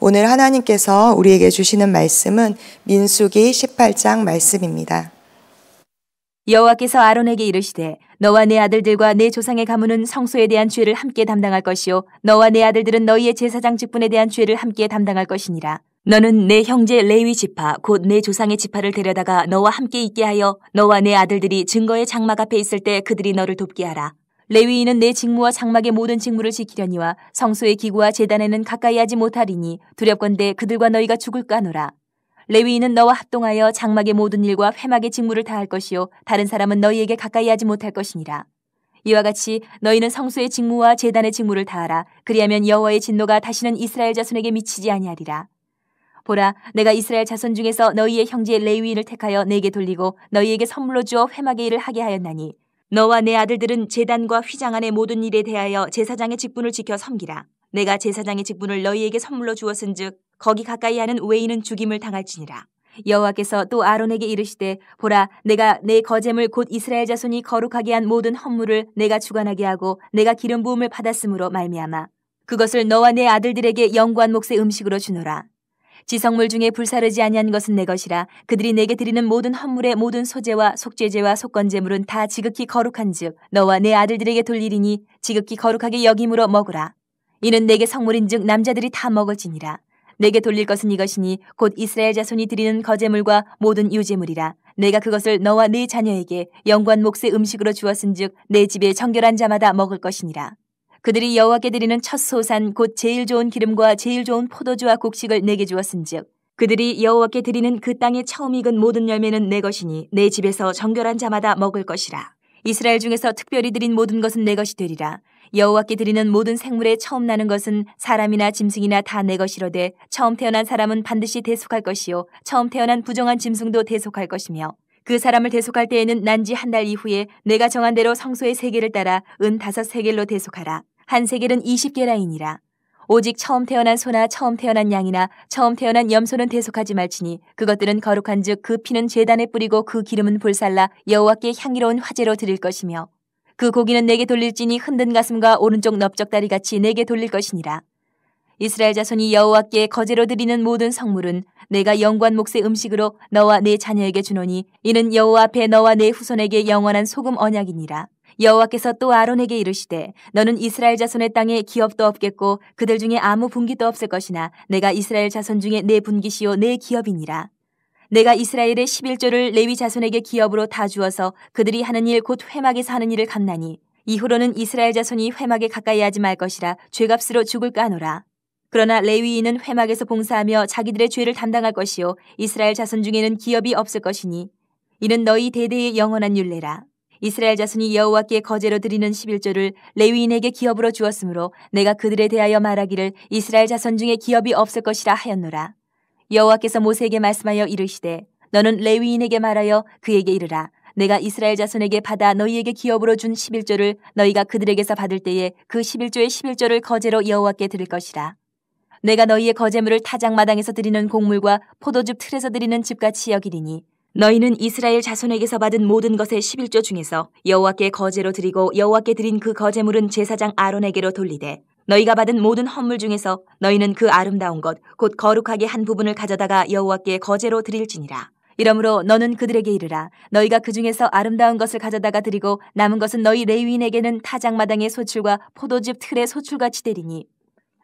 오늘 하나님께서 우리에게 주시는 말씀은 민수기 18장 말씀입니다. 여호와께서 아론에게 이르시되 너와 네 아들들과 네 조상의 가문은 성소에 대한 죄를 함께 담당할 것이요 너와 네 아들들은 너희의 제사장 직분에 대한 죄를 함께 담당할 것이니라 너는 내 형제 레위 지파 곧내 조상의 지파를 데려다가 너와 함께 있게 하여 너와 네 아들들이 증거의 장막 앞에 있을 때 그들이 너를 돕게 하라 레위인은 내 직무와 장막의 모든 직무를 지키려니와 성소의 기구와 재단에는 가까이 하지 못하리니 두렵건대 그들과 너희가 죽을까 노라 레위인은 너와 합동하여 장막의 모든 일과 회막의 직무를 다할 것이요 다른 사람은 너희에게 가까이 하지 못할 것이니라. 이와 같이 너희는 성소의 직무와 재단의 직무를 다하라. 그리하면 여호와의 진노가 다시는 이스라엘 자손에게 미치지 아니하리라. 보라, 내가 이스라엘 자손 중에서 너희의 형제 레위인을 택하여 내게 돌리고 너희에게 선물로 주어 회막의 일을 하게 하였나니 너와 내 아들들은 재단과 휘장 안의 모든 일에 대하여 제사장의 직분을 지켜 섬기라. 내가 제사장의 직분을 너희에게 선물로 주었은즉 거기 가까이 하는 외인은 죽임을 당할지니라. 여호와께서 또 아론에게 이르시되 보라 내가 내거제물곧 이스라엘 자손이 거룩하게 한 모든 헌물을 내가 주관하게 하고 내가 기름 부음을 받았으므로 말미암아 그것을 너와 내 아들들에게 영관 몫의 음식으로 주노라 지성물 중에 불사르지 아니한 것은 내 것이라 그들이 내게 드리는 모든 헌물의 모든 소재와 속죄제와 속건제물은 다 지극히 거룩한즉 너와 내 아들들에게 돌리리니 지극히 거룩하게 여김으로 먹으라 이는 내게 성물인즉 남자들이 다 먹을지니라 내게 돌릴 것은 이것이니 곧 이스라엘 자손이 드리는 거제물과 모든 유제물이라 내가 그것을 너와 네 자녀에게 영관 목세 음식으로 주었은즉 내 집에 청결한 자마다 먹을 것이니라 그들이 여호와께 드리는 첫 소산 곧 제일 좋은 기름과 제일 좋은 포도주와 곡식을 내게 주었은즉 그들이 여호와께 드리는 그 땅의 처음 익은 모든 열매는 내 것이니 내 집에서 정결한 자마다 먹을 것이라 이스라엘 중에서 특별히 드린 모든 것은 내 것이 되리라 여호와께 드리는 모든 생물의 처음 나는 것은 사람이나 짐승이나 다 내 것이로되 처음 태어난 사람은 반드시 대속할 것이요 처음 태어난 부정한 짐승도 대속할 것이며 그 사람을 대속할 때에는 난 지 한 달 이후에 내가 정한 대로 성소의 세계를 따라 은 다섯 세겔로 대속하라. 한 세겔은 20개 라인이라. 오직 처음 태어난 소나 처음 태어난 양이나 처음 태어난 염소는 대속하지 말지니 그것들은 거룩한즉 그 피는 재단에 뿌리고 그 기름은 불살라 여호와께 향기로운 화재로 드릴 것이며 그 고기는 내게 돌릴지니 흔든 가슴과 오른쪽 넓적다리 같이 내게 돌릴 것이니라 이스라엘 자손이 여호와께 거제로 드리는 모든 성물은 내가 영관 목의 음식으로 너와 내 자녀에게 주노니 이는 여호와 앞에 너와 내 후손에게 영원한 소금 언약이니라 여호와께서 또 아론에게 이르시되 너는 이스라엘 자손의 땅에 기업도 없겠고 그들 중에 아무 분기도 없을 것이나 내가 이스라엘 자손 중에 내 분기시요 내 기업이니라. 내가 이스라엘의 11조를 레위 자손에게 기업으로 다 주어서 그들이 하는 일 곧 회막에서 하는 일을 갚나니 이후로는 이스라엘 자손이 회막에 가까이 하지 말 것이라 죄값으로 죽을까 하노라. 그러나 레위인은 회막에서 봉사하며 자기들의 죄를 담당할 것이요 이스라엘 자손 중에는 기업이 없을 것이니 이는 너희 대대의 영원한 율례라. 이스라엘 자손이 여호와께 거제로 드리는 11조를 레위인에게 기업으로 주었으므로 내가 그들에 대하여 말하기를 이스라엘 자손 중에 기업이 없을 것이라 하였노라. 여호와께서 모세에게 말씀하여 이르시되 너는 레위인에게 말하여 그에게 이르라. 내가 이스라엘 자손에게 받아 너희에게 기업으로 준 11조를 너희가 그들에게서 받을 때에 그 11조의 11조를 거제로 여호와께 드릴 것이라. 내가 너희의 거제물을 타작마당에서 드리는 곡물과 포도즙 틀에서 드리는 집같이 여기리니 너희는 이스라엘 자손에게서 받은 모든 것의 11조 중에서 여호와께 거제로 드리고 여호와께 드린 그 거제물은 제사장 아론에게로 돌리되 너희가 받은 모든 헌물 중에서 너희는 그 아름다운 것 곧 거룩하게 한 부분을 가져다가 여호와께 거제로 드릴지니라 이러므로 너는 그들에게 이르라 너희가 그 중에서 아름다운 것을 가져다가 드리고 남은 것은 너희 레위인에게는 타작마당의 소출과 포도즙 틀의 소출같이 되리니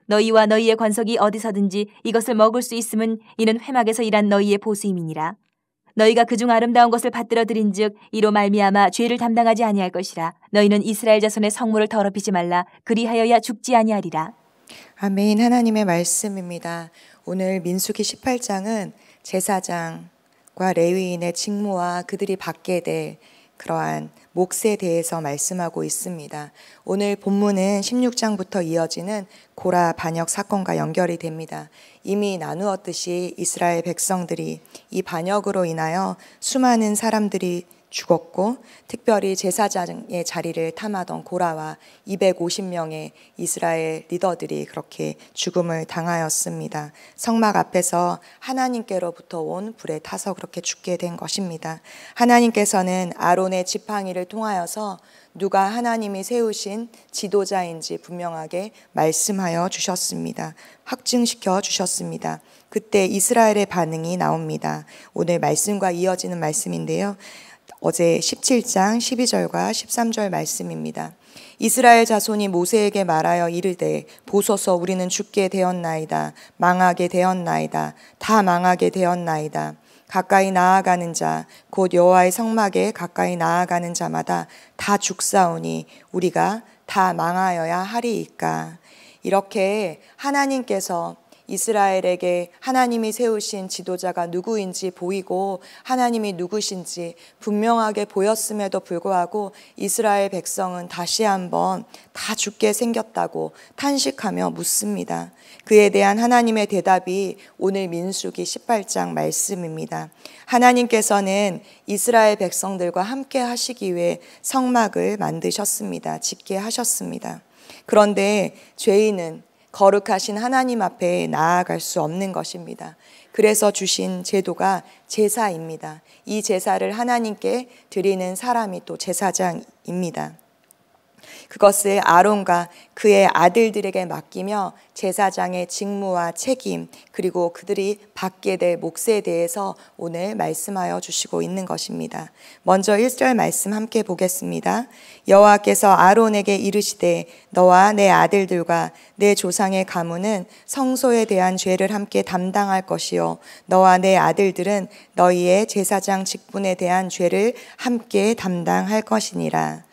너희와 너희의 관석이 어디서든지 이것을 먹을 수 있음은 이는 회막에서 일한 너희의 보수임이니라 너희가 그중 아름다운 것을 받들어 드린즉 이로 말미암아 죄를 담당하지 아니할 것이라 너희는 이스라엘 자손의 성물을 더럽히지 말라 그리하여야 죽지 아니하리라. 아멘 하나님의 말씀입니다. 오늘 민수기 18장은 제사장과 레위인의 직무와 그들이 받게 될 그러한 몫에 대해서 말씀하고 있습니다. 오늘 본문은 16장부터 이어지는 고라 반역 사건과 연결이 됩니다. 이미 나누었듯이 이스라엘 백성들이 이 반역으로 인하여 수많은 사람들이 죽었고 특별히 제사장의 자리를 탐하던 고라와 250명의 이스라엘 리더들이 그렇게 죽음을 당하였습니다. 성막 앞에서 하나님께로부터 온 불에 타서 그렇게 죽게 된 것입니다. 하나님께서는 아론의 지팡이를 통하여서 누가 하나님이 세우신 지도자인지 분명하게 말씀하여 주셨습니다. 확증시켜 주셨습니다. 그때 이스라엘의 반응이 나옵니다. 오늘 말씀과 이어지는 말씀인데요. 어제 17장 12절과 13절 말씀입니다. 이스라엘 자손이 모세에게 말하여 이르되 보소서 우리는 죽게 되었나이다 망하게 되었나이다 다 망하게 되었나이다 가까이 나아가는 자 곧 여호와의 성막에 가까이 나아가는 자마다 다 죽사오니 우리가 다 망하여야 하리이까 이렇게 하나님께서 이스라엘에게 하나님이 세우신 지도자가 누구인지 보이고 하나님이 누구신지 분명하게 보였음에도 불구하고 이스라엘 백성은 다시 한번 다 죽게 생겼다고 탄식하며 묻습니다. 그에 대한 하나님의 대답이 오늘 민수기 18장 말씀입니다. 하나님께서는 이스라엘 백성들과 함께 하시기 위해 성막을 만드셨습니다. 짓게 하셨습니다. 그런데 죄인은 거룩하신 하나님 앞에 나아갈 수 없는 것입니다. 그래서 주신 제도가 제사입니다. 이 제사를 하나님께 드리는 사람이 또 제사장입니다. 그것을 아론과 그의 아들들에게 맡기며 제사장의 직무와 책임 그리고 그들이 받게 될 몫에 대해서 오늘 말씀하여 주시고 있는 것입니다. 먼저 1절 말씀 함께 보겠습니다. 여호와께서 아론에게 이르시되 너와 내 아들들과 내 조상의 가문은 성소에 대한 죄를 함께 담당할 것이요 너와 내 아들들은 너희의 제사장 직분에 대한 죄를 함께 담당할 것이니라.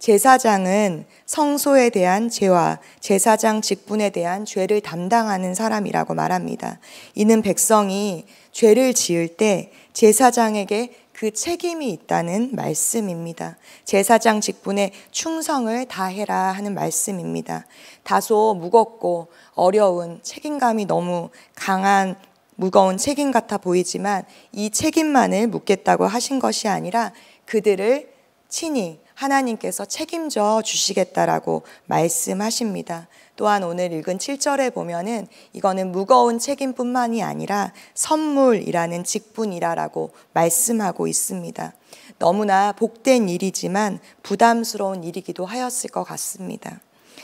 제사장은 성소에 대한 죄와 제사장 직분에 대한 죄를 담당하는 사람이라고 말합니다. 이는 백성이 죄를 지을 때 제사장에게 그 책임이 있다는 말씀입니다. 제사장 직분에 충성을 다해라 하는 말씀입니다. 다소 무겁고 어려운 책임감이 너무 강한 무거운 책임 같아 보이지만 이 책임만을 묻겠다고 하신 것이 아니라 그들을 친히 하나님께서 책임져 주시겠다라고 말씀하십니다. 또한 오늘 읽은 7절에 보면은 이거는 무거운 책임뿐만이 아니라 선물이라는 직분이라라고 말씀하고 있습니다. 너무나 복된 일이지만 부담스러운 일이기도 하였을 것 같습니다.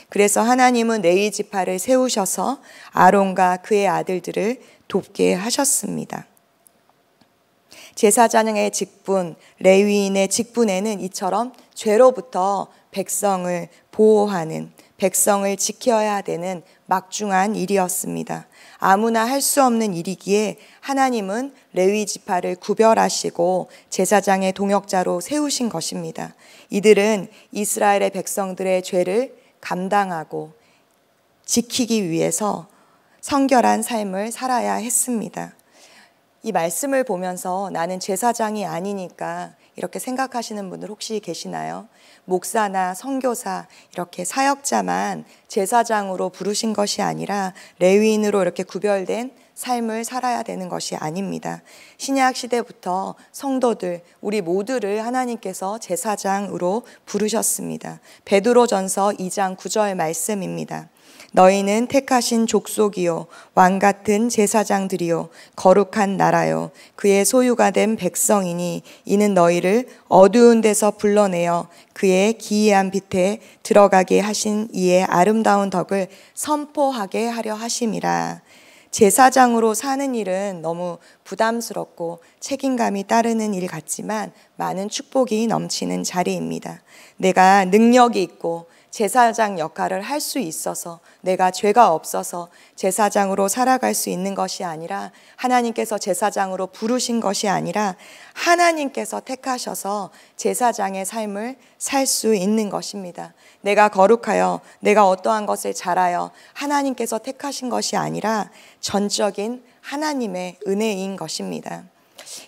그래서 하나님은 레이 지파를 세우셔서 아론과 그의 아들들을 돕게 하셨습니다. 제사장의 직분, 레위인의 직분에는 이처럼 죄로부터 백성을 보호하는 백성을 지켜야 되는 막중한 일이었습니다. 아무나 할 수 없는 일이기에 하나님은 레위 지파를 구별하시고 제사장의 동역자로 세우신 것입니다. 이들은 이스라엘의 백성들의 죄를 감당하고 지키기 위해서 성결한 삶을 살아야 했습니다. 이 말씀을 보면서 나는 제사장이 아니니까 이렇게 생각하시는 분들 혹시 계시나요? 목사나 선교사 이렇게 사역자만 제사장으로 부르신 것이 아니라 레위인으로 이렇게 구별된 삶을 살아야 되는 것이 아닙니다. 신약 시대부터 성도들 우리 모두를 하나님께서 제사장으로 부르셨습니다. 베드로전서 2장 9절 말씀입니다. 너희는 택하신 족속이요 왕 같은 제사장들이요 거룩한 나라요 그의 소유가 된 백성이니 이는 너희를 어두운 데서 불러내어 그의 기이한 빛에 들어가게 하신 이의 아름다운 덕을 선포하게 하려 하심이라. 제사장으로 사는 일은 너무 부담스럽고 책임감이 따르는 일 같지만 많은 축복이 넘치는 자리입니다. 내가 능력이 있고 제사장 역할을 할 수 있어서 내가 죄가 없어서 제사장으로 살아갈 수 있는 것이 아니라 하나님께서 제사장으로 부르신 것이 아니라 하나님께서 택하셔서 제사장의 삶을 살 수 있는 것입니다. 내가 거룩하여 내가 어떠한 것을 잘하여 하나님께서 택하신 것이 아니라 전적인 하나님의 은혜인 것입니다.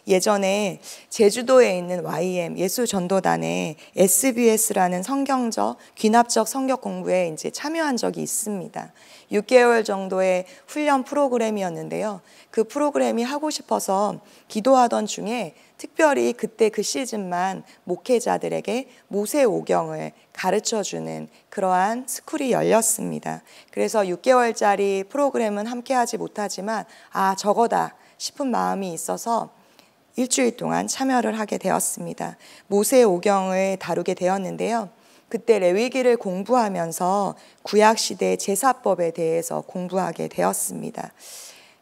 예전에 제주도에 있는 YM 예수 전도단의 SBS라는 성경적 귀납적 성격 공부에 이제 참여한 적이 있습니다. 6개월 정도의 훈련 프로그램이었는데요. 그 프로그램이 하고 싶어서 기도하던 중에 특별히 그때 그 시즌만 목회자들에게 모세오경을 가르쳐 주는 그러한 스쿨이 열렸습니다. 그래서 6개월짜리 프로그램은 함께 하지 못하지만, 아, 저거다 싶은 마음이 있어서 일주일 동안 참여를 하게 되었습니다. 모세 오경을 다루게 되었는데요. 그때 레위기를 공부하면서 구약 시대 제사법에 대해서 공부하게 되었습니다.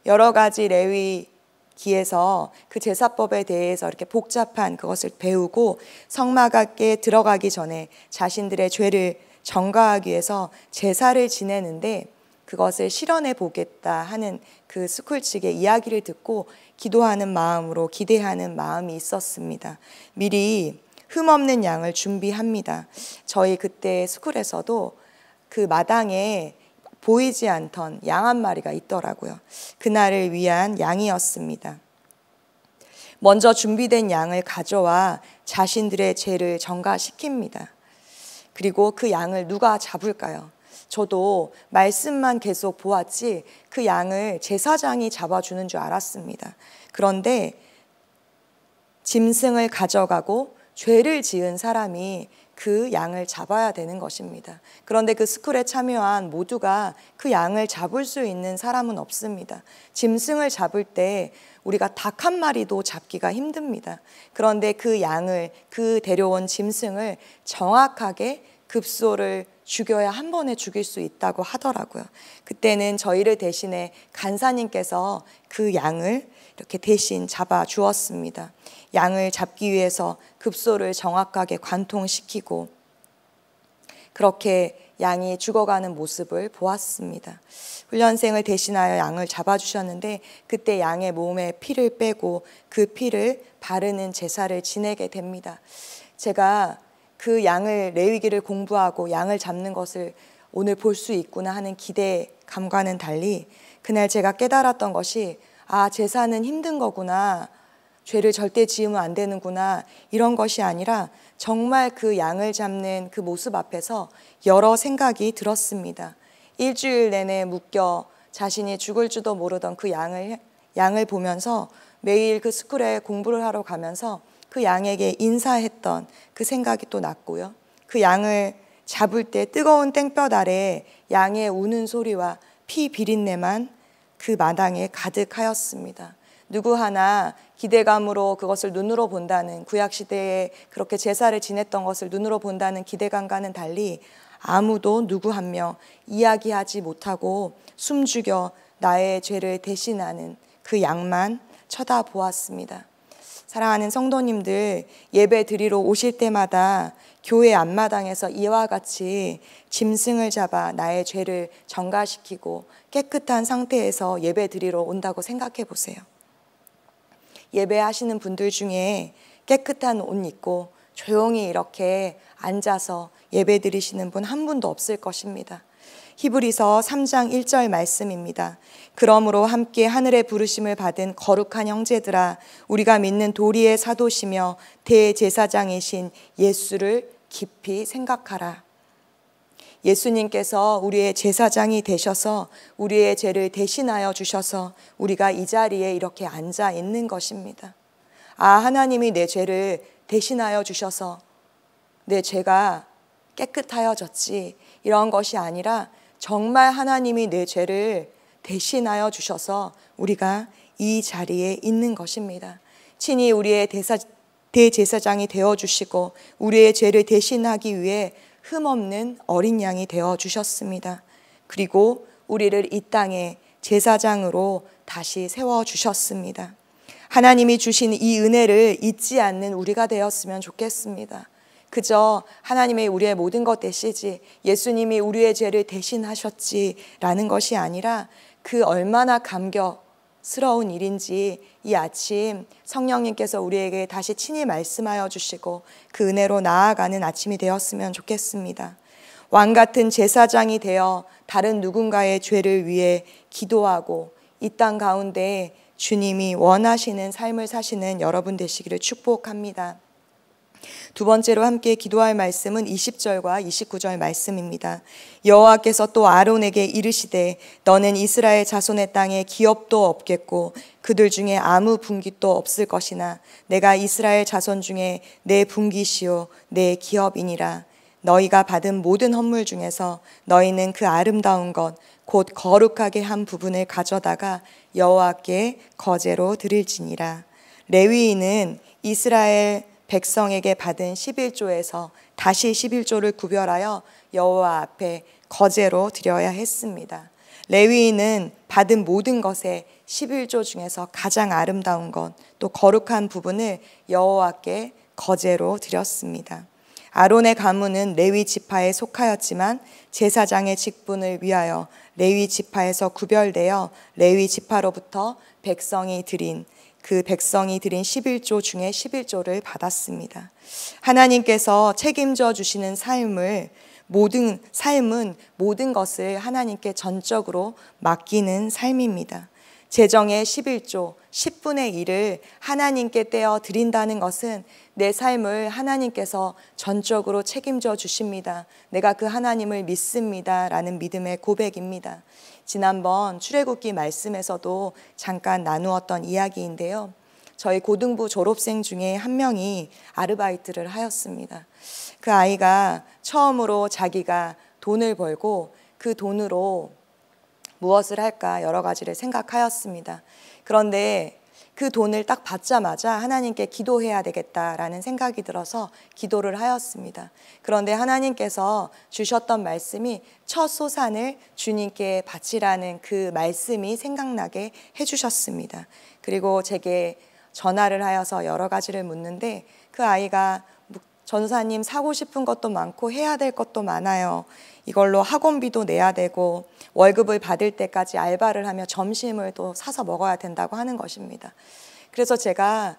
여러 가지 레위 기에서 그 제사법에 대해서 이렇게 복잡한 그것을 배우고 성막에 들어가기 전에 자신들의 죄를 정가하기 위해서 제사를 지내는데 그것을 실현해 보겠다 하는 그 스쿨 측의 이야기를 듣고 기도하는 마음으로 기대하는 마음이 있었습니다. 미리 흠 없는 양을 준비합니다. 저희 그때 스쿨에서도 그 마당에 보이지 않던 양 한 마리가 있더라고요. 그날을 위한 양이었습니다. 먼저 준비된 양을 가져와 자신들의 죄를 전가시킵니다. 그리고 그 양을 누가 잡을까요? 저도 말씀만 계속 보았지 그 양을 제사장이 잡아주는 줄 알았습니다. 그런데 짐승을 가져가고 죄를 지은 사람이 그 양을 잡아야 되는 것입니다. 그런데 그 스쿨에 참여한 모두가 그 양을 잡을 수 있는 사람은 없습니다. 짐승을 잡을 때 우리가 닭 한 마리도 잡기가 힘듭니다. 그런데 그 양을, 그 데려온 짐승을 정확하게 급소를 죽여야 한 번에 죽일 수 있다고 하더라고요. 그때는 저희를 대신해 간사님께서 그 양을 이렇게 대신 잡아 주었습니다. 양을 잡기 위해서 급소를 정확하게 관통시키고 그렇게 양이 죽어가는 모습을 보았습니다. 훈련생을 대신하여 양을 잡아주셨는데 그때 양의 몸에 피를 빼고 그 피를 바르는 제사를 지내게 됩니다. 제가 그 양을 레위기를 공부하고 양을 잡는 것을 오늘 볼 수 있구나 하는 기대감과는 달리 그날 제가 깨달았던 것이 아 제사는 힘든 거구나 죄를 절대 지으면 안 되는구나 이런 것이 아니라 정말 그 양을 잡는 그 모습 앞에서 여러 생각이 들었습니다. 일주일 내내 묶여 자신이 죽을줄도 모르던 그 양을 양을 보면서 매일 그 스쿨에 공부를 하러 가면서 그 양에게 인사했던 그 생각이 또 났고요. 그 양을 잡을 때 뜨거운 땡볕 아래 양의 우는 소리와 피 비린내만 그 마당에 가득하였습니다. 누구 하나 기대감으로 그것을 눈으로 본다는 구약시대에 그렇게 제사를 지냈던 것을 눈으로 본다는 기대감과는 달리 아무도 누구 한명 이야기하지 못하고 숨죽여 나의 죄를 대신하는 그 양만 쳐다보았습니다. 사랑하는 성도님들 예배 드리러 오실 때마다 교회 앞마당에서 이와 같이 짐승을 잡아 나의 죄를 정가시키고 깨끗한 상태에서 예배 드리러 온다고 생각해 보세요. 예배하시는 분들 중에 깨끗한 옷 입고 조용히 이렇게 앉아서 예배 드리시는 분 한 분도 없을 것입니다. 히브리서 3장 1절 말씀입니다. 그러므로 함께 하늘의 부르심을 받은 거룩한 형제들아 우리가 믿는 도리의 사도시며 대제사장이신 예수를 깊이 생각하라. 예수님께서 우리의 제사장이 되셔서 우리의 죄를 대신하여 주셔서 우리가 이 자리에 이렇게 앉아 있는 것입니다. 아, 하나님이 내 죄를 대신하여 주셔서 내 죄가 깨끗하여졌지. 이런 것이 아니라 정말 하나님이 내 죄를 대신하여 주셔서 우리가 이 자리에 있는 것입니다. 친히 우리의 대사, 대제사장이 되어 주시고 우리의 죄를 대신하기 위해 흠없는 어린 양이 되어 주셨습니다. 그리고 우리를 이 땅에 제사장으로 다시 세워 주셨습니다. 하나님이 주신 이 은혜를 잊지 않는 우리가 되었으면 좋겠습니다. 그저 하나님의 우리의 모든 것 대시지 예수님이 우리의 죄를 대신하셨지라는 것이 아니라 그 얼마나 감격스러운 일인지 이 아침 성령님께서 우리에게 다시 친히 말씀하여 주시고 그 은혜로 나아가는 아침이 되었으면 좋겠습니다. 왕 같은 제사장이 되어 다른 누군가의 죄를 위해 기도하고 이 땅 가운데 주님이 원하시는 삶을 사시는 여러분 되시기를 축복합니다. 두 번째로 함께 기도할 말씀은 20절과 29절 말씀입니다. 여호와께서 또 아론에게 이르시되 너는 이스라엘 자손의 땅에 기업도 없겠고 그들 중에 아무 분깃도 없을 것이나 내가 이스라엘 자손 중에 내 분깃이요 내 기업이니라 너희가 받은 모든 헌물 중에서 너희는 그 아름다운 것 곧 거룩하게 한 부분을 가져다가 여호와께 거제로 드릴지니라 레위인은 이스라엘 백성에게 받은 11조에서 다시 11조를 구별하여 여호와 앞에 거제로 드려야 했습니다. 레위인은 받은 모든 것에 11조 중에서 가장 아름다운 것, 또 거룩한 부분을 여호와께 거제로 드렸습니다. 아론의 가문은 레위 지파에 속하였지만 제사장의 직분을 위하여 레위 지파에서 구별되어 레위 지파로부터 백성이 드린 그 백성이 드린 11조 중에 11조를 받았습니다. 하나님께서 책임져 주시는 삶을 모든 삶은 모든 것을 하나님께 전적으로 맡기는 삶입니다. 재정의 11조, 10분의 1을 하나님께 떼어 드린다는 것은 내 삶을 하나님께서 전적으로 책임져 주십니다. 내가 그 하나님을 믿습니다. 라는 믿음의 고백입니다. 지난번 출애굽기 말씀에서도 잠깐 나누었던 이야기인데요. 저희 고등부 졸업생 중에 한 명이 아르바이트를 하였습니다. 그 아이가 처음으로 자기가 돈을 벌고 그 돈으로 무엇을 할까 여러 가지를 생각하였습니다. 그런데 그 돈을 딱 받자마자 하나님께 기도해야 되겠다라는 생각이 들어서 기도를 하였습니다. 그런데 하나님께서 주셨던 말씀이 첫 소산을 주님께 바치라는 그 말씀이 생각나게 해주셨습니다. 그리고 제게 전화를 하여서 여러 가지를 묻는데 그 아이가 전사님 사고 싶은 것도 많고 해야 될 것도 많아요. 이걸로 학원비도 내야 되고 월급을 받을 때까지 알바를 하며 점심을 또 사서 먹어야 된다고 하는 것입니다. 그래서 제가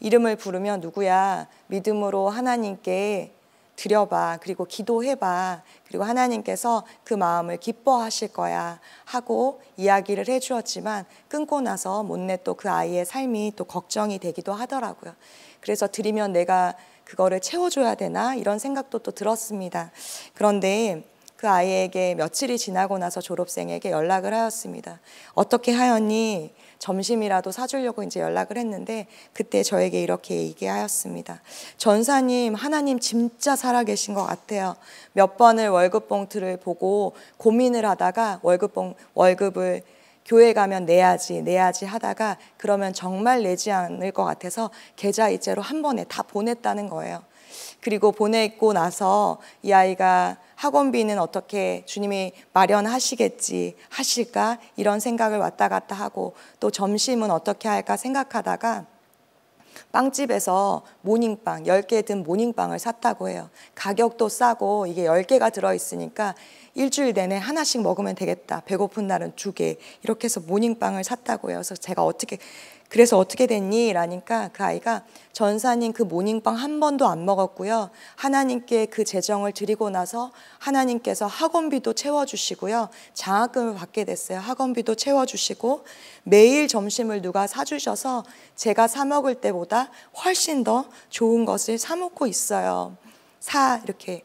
이름을 부르면 누구야 믿음으로 하나님께 드려봐 그리고 기도해봐 그리고 하나님께서 그 마음을 기뻐하실 거야 하고 이야기를 해주었지만 끊고 나서 못내 또 그 아이의 삶이 또 걱정이 되기도 하더라고요. 그래서 드리면 내가 그거를 채워줘야 되나 이런 생각도 또 들었습니다. 그런데 그 아이에게 며칠이 지나고 나서 졸업생에게 연락을 하였습니다. 어떻게 하였니? 점심이라도 사주려고 이제 연락을 했는데 그때 저에게 이렇게 얘기하였습니다. 전사님, 하나님 진짜 살아계신 것 같아요. 몇 번을 월급 봉투를 보고 고민을 하다가 월급 봉 월급을 교회 가면 내야지 내야지 하다가 그러면 정말 내지 않을 것 같아서 계좌이체로 한 번에 다 보냈다는 거예요. 그리고 보내고 나서 이 아이가 학원비는 어떻게 주님이 마련하시겠지 하실까 이런 생각을 왔다 갔다 하고 또 점심은 어떻게 할까 생각하다가 빵집에서 모닝빵, 10개 든 모닝빵을 샀다고 해요. 가격도 싸고 이게 10개가 들어있으니까 일주일 내내 하나씩 먹으면 되겠다. 배고픈 날은 두 개. 이렇게 해서 모닝빵을 샀다고요. 그래서 제가 어떻게 그래서 어떻게 됐니? 라니까 그 아이가 전사님 그 모닝빵 한 번도 안 먹었고요. 하나님께 그 재정을 드리고 나서 하나님께서 학원비도 채워주시고요. 장학금을 받게 됐어요. 학원비도 채워주시고 매일 점심을 누가 사주셔서 제가 사먹을 때보다 훨씬 더 좋은 것을 사먹고 있어요. 사, 이렇게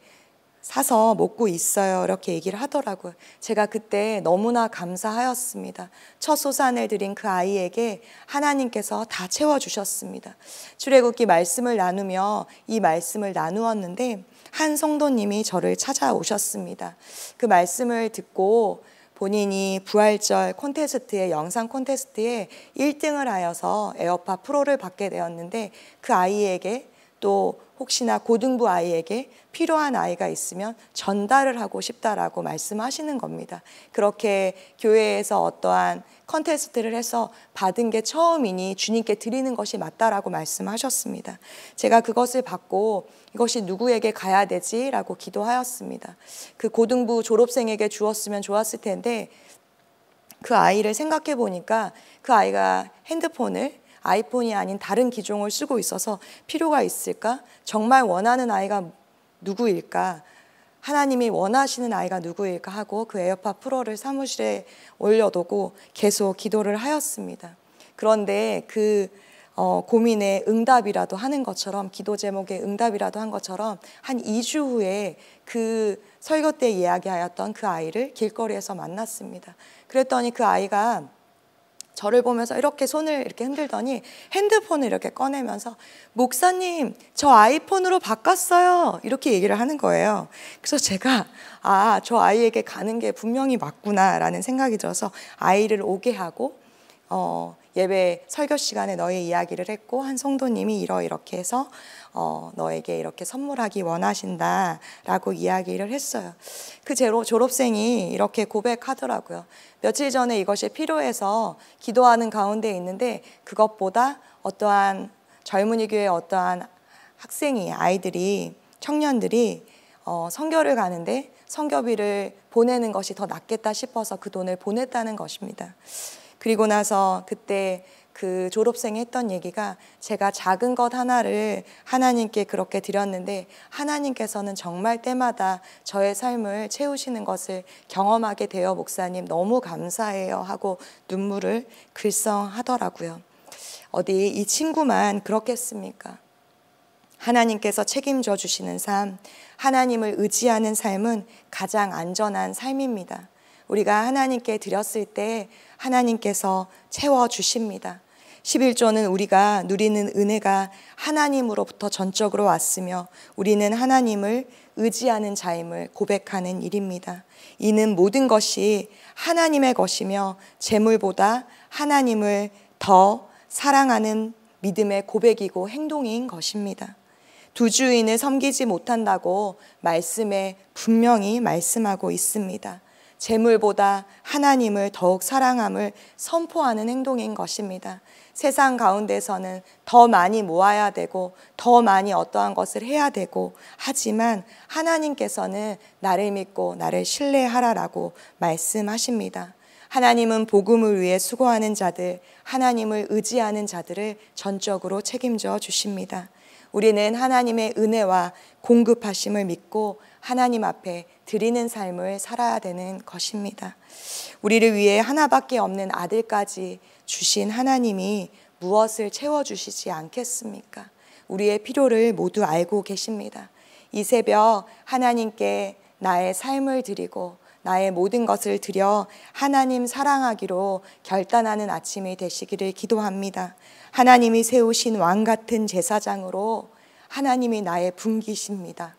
사서 먹고 있어요. 이렇게 얘기를 하더라고요. 제가 그때 너무나 감사하였습니다. 첫 소산을 드린 그 아이에게 하나님께서 다 채워주셨습니다. 출애굽기 말씀을 나누며 이 말씀을 나누었는데 한 성도님이 저를 찾아오셨습니다. 그 말씀을 듣고 본인이 부활절 콘테스트에 영상 콘테스트에 1등을 하여서 에어팟 프로를 받게 되었는데 그 아이에게 또 혹시나 고등부 아이에게 필요한 아이가 있으면 전달을 하고 싶다라고 말씀하시는 겁니다. 그렇게 교회에서 어떠한 컨테스트를 해서 받은 게 처음이니 주님께 드리는 것이 맞다라고 말씀하셨습니다. 제가 그것을 받고 이것이 누구에게 가야 되지라고 기도하였습니다. 그 고등부 졸업생에게 주었으면 좋았을 텐데 그 아이를 생각해 보니까 그 아이가 핸드폰을 아이폰이 아닌 다른 기종을 쓰고 있어서 필요가 있을까? 정말 원하는 아이가 누구일까? 하나님이 원하시는 아이가 누구일까 하고 그 에어팟 프로를 사무실에 올려두고 계속 기도를 하였습니다. 그런데 그 어, 고민에 응답이라도 하는 것처럼 기도 제목에 응답이라도 한 것처럼 한 2주 후에 그 설교 때 이야기하였던 그 아이를 길거리에서 만났습니다. 그랬더니 그 아이가 저를 보면서 이렇게 손을 이렇게 흔들더니 핸드폰을 이렇게 꺼내면서 목사님 저 아이폰으로 바꿨어요 이렇게 얘기를 하는 거예요. 그래서 제가 아 저 아이에게 가는 게 분명히 맞구나라는 생각이 들어서 아이를 오게 하고 어, 예배 설교 시간에 너의 이야기를 했고 한 성도님이 이러 이렇게 해서 어, 너에게 이렇게 선물하기 원하신다라고 이야기를 했어요. 그 제로 졸업생이 이렇게 고백하더라고요. 며칠 전에 이것이 필요해서 기도하는 가운데 있는데 그것보다 어떠한 젊은이 교회 어떠한 학생이 아이들이 청년들이 어, 성교를 가는데 성교비를 보내는 것이 더 낫겠다 싶어서 그 돈을 보냈다는 것입니다. 그리고 나서 그때 그 졸업생이 했던 얘기가 제가 작은 것 하나를 하나님께 그렇게 드렸는데 하나님께서는 정말 때마다 저의 삶을 채우시는 것을 경험하게 되어 목사님 너무 감사해요 하고 눈물을 글썽하더라고요. 어디 이 친구만 그렇겠습니까? 하나님께서 책임져 주시는 삶, 하나님을 의지하는 삶은 가장 안전한 삶입니다. 우리가 하나님께 드렸을 때 하나님께서 채워주십니다. 11조는 우리가 누리는 은혜가 하나님으로부터 전적으로 왔으며 우리는 하나님을 의지하는 자임을 고백하는 일입니다. 이는 모든 것이 하나님의 것이며 재물보다 하나님을 더 사랑하는 믿음의 고백이고 행동인 것입니다. 두 주인을 섬기지 못한다고 말씀에 분명히 말씀하고 있습니다. 재물보다 하나님을 더욱 사랑함을 선포하는 행동인 것입니다. 세상 가운데서는 더 많이 모아야 되고 더 많이 어떠한 것을 해야 되고 하지만 하나님께서는 나를 믿고 나를 신뢰하라라고 말씀하십니다. 하나님은 복음을 위해 수고하는 자들, 하나님을 의지하는 자들을 전적으로 책임져 주십니다. 우리는 하나님의 은혜와 공급하심을 믿고 하나님 앞에 드리는 삶을 살아야 되는 것입니다. 우리를 위해 하나밖에 없는 아들까지 주신 하나님이 무엇을 채워주시지 않겠습니까? 우리의 필요를 모두 알고 계십니다. 이 새벽 하나님께 나의 삶을 드리고 나의 모든 것을 드려 하나님 사랑하기로 결단하는 아침이 되시기를 기도합니다. 하나님이 세우신 왕 같은 제사장으로 하나님이 나의 분기십니다.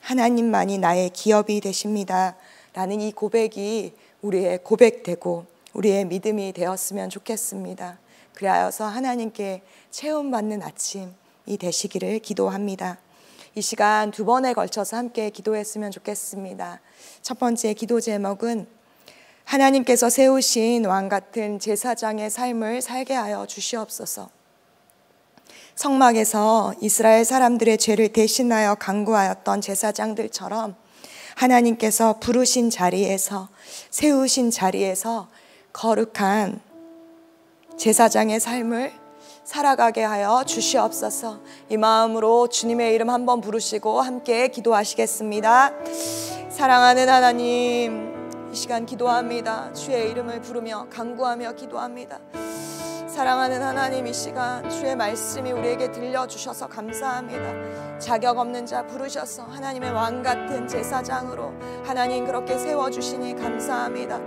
하나님만이 나의 기업이 되십니다. 라는 이 고백이 우리의 고백되고 우리의 믿음이 되었으면 좋겠습니다. 그리하여서 하나님께 체험받는 아침이 되시기를 기도합니다. 이 시간 두 번에 걸쳐서 함께 기도했으면 좋겠습니다. 첫 번째 기도 제목은 하나님께서 세우신 왕 같은 제사장의 삶을 살게 하여 주시옵소서. 성막에서 이스라엘 사람들의 죄를 대신하여 강구하였던 제사장들처럼 하나님께서 부르신 자리에서 세우신 자리에서 거룩한 제사장의 삶을 살아가게 하여 주시옵소서. 이 마음으로 주님의 이름 한번 부르시고 함께 기도하시겠습니다. 사랑하는 하나님 이 시간 기도합니다. 주의 이름을 부르며 간구하며 기도합니다. 사랑하는 하나님 이 시간 주의 말씀이 우리에게 들려주셔서 감사합니다. 자격 없는 자 부르셔서 하나님의 왕 같은 제사장으로 하나님 그렇게 세워주시니 감사합니다.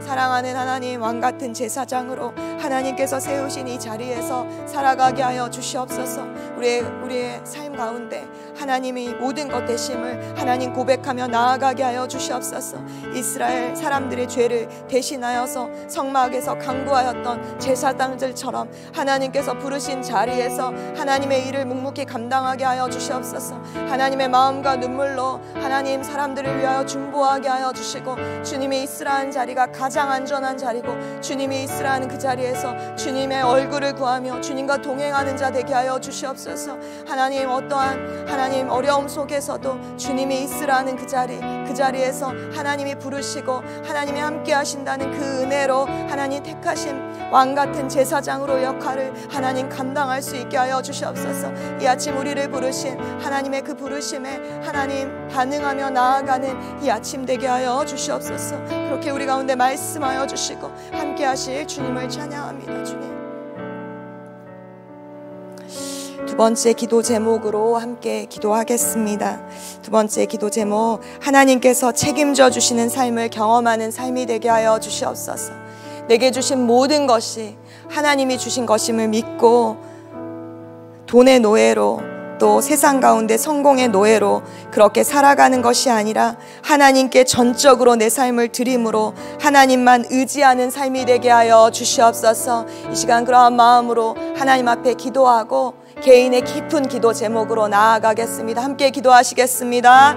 사랑하는 하나님 왕 같은 제사장으로 하나님께서 세우신 이 자리에서 살아가게 하여 주시옵소서 우리의, 우리의 삶 가운데 하나님이 모든 것 되심을 하나님 고백하며 나아가게 하여 주시옵소서. 이스라엘 사람들의 죄를 대신하여서 성막에서 강구하였던 제사장들처럼 하나님께서 부르신 자리에서 하나님의 일을 묵묵히 감당하게 하여 주시옵소서. 하나님의 마음과 눈물로 하나님 사람들을 위하여 중보하게 하여 주시고 주님이 이스라엘 자리가 가장 안전한 자리고 주님이 이스라엘 그 자리에서 주님의 얼굴을 구하며 주님과 동행하는 자 되게 하여 주시옵소서. 하나님 어떠한 하나님 하나님 어려움 속에서도 주님이 있으라는 그 자리 그 자리에서 하나님이 부르시고 하나님이 함께 하신다는 그 은혜로 하나님 택하신 왕 같은 제사장으로 역할을 하나님 감당할 수 있게 하여 주시옵소서. 이 아침 우리를 부르신 하나님의 그 부르심에 하나님 반응하며 나아가는 이 아침 되게 하여 주시옵소서. 그렇게 우리 가운데 말씀하여 주시고 함께 하실 주님을 찬양합니다. 주님. 두 번째 기도 제목으로 함께 기도하겠습니다. 두 번째 기도 제목, 하나님께서 책임져 주시는 삶을 경험하는 삶이 되게 하여 주시옵소서. 내게 주신 모든 것이 하나님이 주신 것임을 믿고 돈의 노예로 또 세상 가운데 성공의 노예로 그렇게 살아가는 것이 아니라 하나님께 전적으로 내 삶을 드림으로 하나님만 의지하는 삶이 되게 하여 주시옵소서 이 시간 그러한 마음으로 하나님 앞에 기도하고 개인의 깊은 기도 제목으로 나아가겠습니다. 함께 기도하시겠습니다.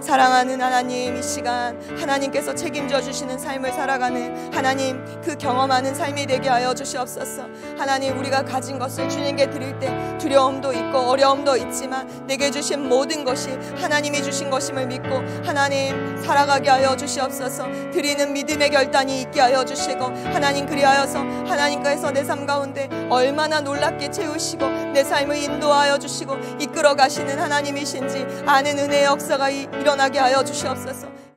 사랑하는 하나님, 이 시간 하나님께서 책임져 주시는 삶을 살아가는 하나님 그 경험하는 삶이 되게 하여 주시옵소서. 하나님 우리가 가진 것을 주님께 드릴 때 두려움도 있고 어려움도 있지만 내게 주신 모든 것이 하나님이 주신 것임을 믿고 하나님 살아가게 하여 주시옵소서. 드리는 믿음의 결단이 있게 하여 주시고 하나님 그리하여서 하나님께서 내 삶 가운데 얼마나 놀랍게 채우시고 내삶 하을 인도하여 주시고 이끌어 가시는 하나님이신지 아는 은혜의 역사가 일어나게 하여 주시옵소서.